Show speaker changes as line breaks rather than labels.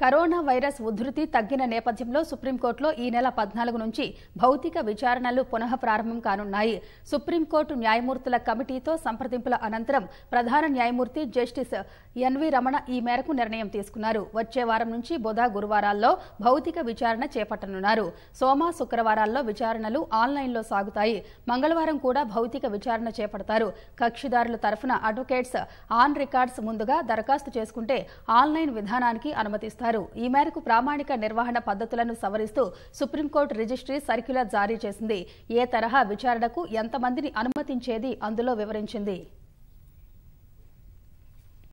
corona virus ఉధృతి తగ్గిన నేపథ్యంలో సుప్రీంకోర్టులో ఈ నెల పద్నాలుగు నుంచి భౌతిక విచారణలు పునః ప్రారంభం కానున్నాయి సుప్రీంకోర్టు న్యాయమూర్తుల కమిటీతో సంప్రదింపుల అనంతరం ప్రధాన న్యాయమూర్తి జస్టిస్ ఎన్వి రమణ ఈ మేరకు నిర్ణయం తీసుకున్నారు వచ్చే వారం నుంచి బుధ గురువారాల్లో భౌతిక విచారణ చేపట్టనున్నారు సోమ శుక్రవారాల్లో విచారణలు ఆన్లైన్లో సాగుతాయి మంగళవారం కూడా భౌతిక విచారణ చేపడతారు కక్షిదారుల తరఫున అడ్వకేట్స్ ఆన్ రికార్డ్స్ ముందుగా దరఖాస్తు చేసుకుంటే ఆన్లైన్ విధానానికి అనుమతిస్తారు చేస్తారు ఈ మేరకు ప్రామాణిక నిర్వహణ పద్ధతులను సవరిస్తూ సుప్రీంకోర్టు రిజిస్ట్రీ సర్క్యులర్ జారీ చేసింది ఏ తరహా విచారణకు ఎంతమందిని అనుమతించేది అందులో వివరించింది